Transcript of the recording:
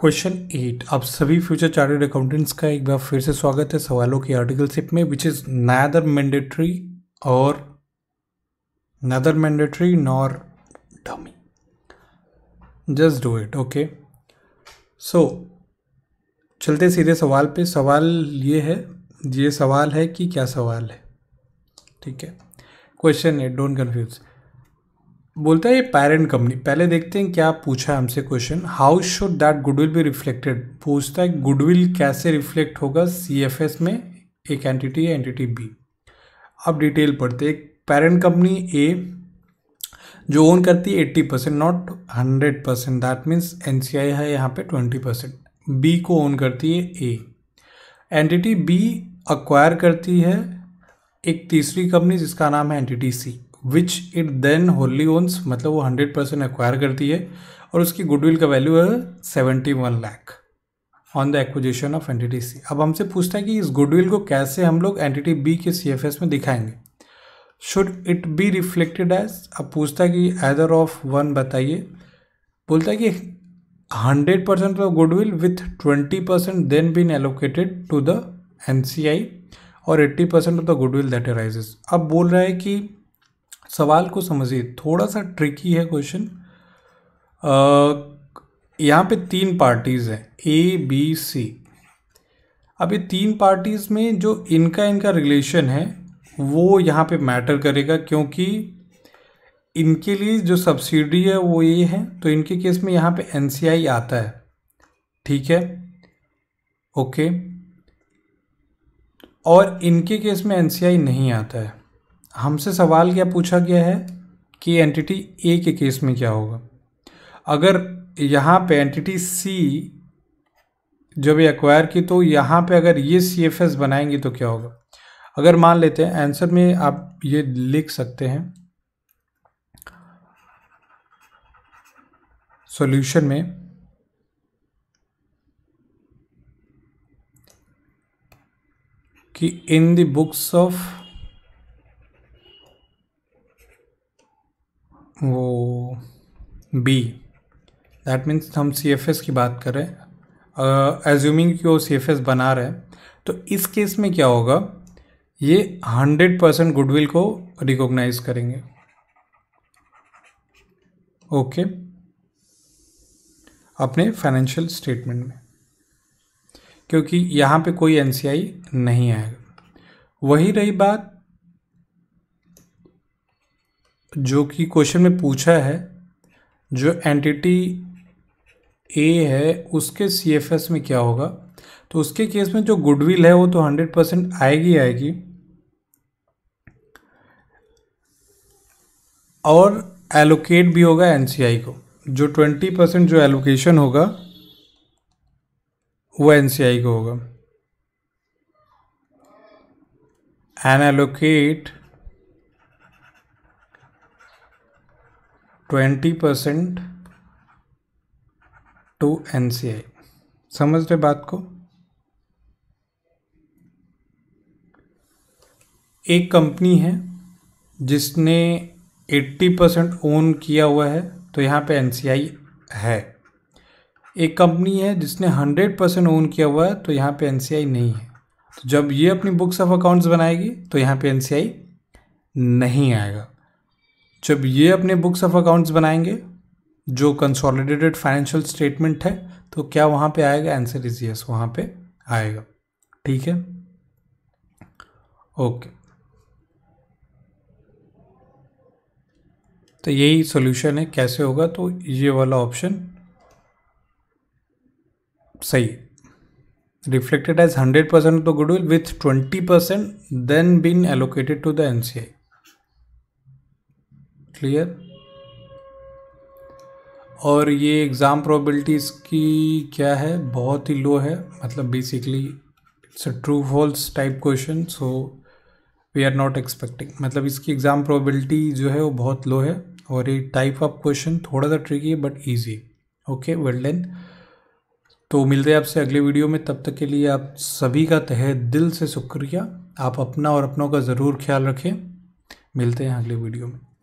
Question eight आप सभी future chartered accountants का एक बार फिर से स्वागत है सवालों की आर्टिकलशिप में विच इज़ नैदर मैंडेटरी और nor mandatory nor dummy just do it okay so चलते सीधे सवाल पे सवाल ये है ये सवाल है कि क्या सवाल है ठीक है क्वेश्चन एट डोंट कन्फ्यूज़ बोलता है ये पेरेंट कंपनी पहले देखते हैं क्या पूछा है हमसे question how should that goodwill भी रिफ्लेक्टेड पूछता है गुडविल कैसे रिफ्लेक्ट होगा सी एफ एस में एक एंटिटी एंटिटी बी अब डिटेल पढ़ते एक पेरेंट कंपनी ए जो ओन करती है eighty percent not hundred percent that means N C I है यहाँ पे ट्वेंटी परसेंट बी को ओन करती है ए एंटिटी बी अक्वायर करती है एक तीसरी कंपनी जिसका नाम है entity C which it then wholly owns मतलब वो हंड्रेड परसेंट एक्वायर करती है और उसकी गुडविल का वैल्यू है seventy one lakh on the acquisition of entity C अब हमसे पूछता है कि इस गुडविल को कैसे हम लोग एंटिटी बी के सी एफ एस में दिखाएंगे should it be reflected as अब पूछता है कि एदर ऑफ वन बताइए बोलता है कि hundred percent of goodwill with twenty percent then been allocated to the N C I और eighty percent of the goodwill that arises अब बोल रहा है कि सवाल को समझिए थोड़ा सा ट्रिकी है क्वेश्चन यहाँ पे तीन पार्टीज़ हैं ए बी सी अब ये तीन पार्टीज़ में जो इनका इनका रिलेशन है वो यहाँ पे मैटर करेगा क्योंकि इनके लिए जो सब्सिडी है वो ये है तो इनके केस में यहाँ पे एन आता है ठीक है ओके और इनके केस में एन नहीं आता है हमसे सवाल क्या पूछा गया है कि एंटिटी ए के केस में क्या होगा अगर यहाँ पे एंटिटी सी जब ये एक्वायर की तो यहाँ पे अगर ये सी एफ एस बनाएंगे तो क्या होगा अगर मान लेते हैं आंसर में आप ये लिख सकते हैं सॉल्यूशन में कि इन द बुक्स ऑफ वो बी दैट मीन्स हम सी एफ एस की बात करें एज्यूमिंग uh, कि वो सी एफ एस बना रहे हैं तो इस केस में क्या होगा ये हंड्रेड परसेंट गुडविल को रिकॉग्नाइज करेंगे ओके okay. अपने फाइनेंशियल स्टेटमेंट में क्योंकि यहाँ पे कोई एन नहीं आएगा वही रही बात जो कि क्वेश्चन में पूछा है जो एंटिटी ए है उसके सीएफएस में क्या होगा तो उसके केस में जो गुडविल है वो तो हंड्रेड परसेंट आएगी आएगी और एलोकेट भी होगा एनसीआई को जो ट्वेंटी परसेंट जो एलोकेशन होगा वो एनसीआई को होगा an allocate twenty percent to N C I समझ रहे बात को एक कंपनी है जिसने एट्टी परसेंट ओन किया हुआ है तो यहाँ पे एन सी आई है एक कंपनी है जिसने हंड्रेड परसेंट ओन किया हुआ है तो यहाँ पे एन सी आई नहीं है तो जब ये अपनी बुक्स ऑफ अकाउंट्स बनाएगी तो यहाँ पे एन सी आई नहीं आएगा जब ये अपने बुक्स ऑफ अकाउंट्स बनाएंगे जो कंसोलिडेटेड फाइनेंशियल स्टेटमेंट है तो क्या वहां पे आएगा आंसर इज यस वहां पे आएगा ठीक है ओके तो यही सॉल्यूशन है कैसे होगा तो ये वाला ऑप्शन सही reflected as as 100% of the with twenty 20% then been allocated to the NCI clear और ये एग्ज़ाम प्रोबेबिलिटीज़ की क्या है बहुत ही लो है मतलब basically it's a true false type question so we are not expecting मतलब इसकी एग्ज़ाम प्रोबेबिलिटी जो है वो बहुत लो है और ये टाइप ऑफ क्वेश्चन थोड़ा सा ट्रिकी है but easy okay well done तो मिलते हैं आपसे अगले वीडियो में तब तक के लिए आप सभी का तहे दिल से शुक्रिया आप अपना और अपनों का ज़रूर ख्याल रखें मिलते हैं अगले वीडियो में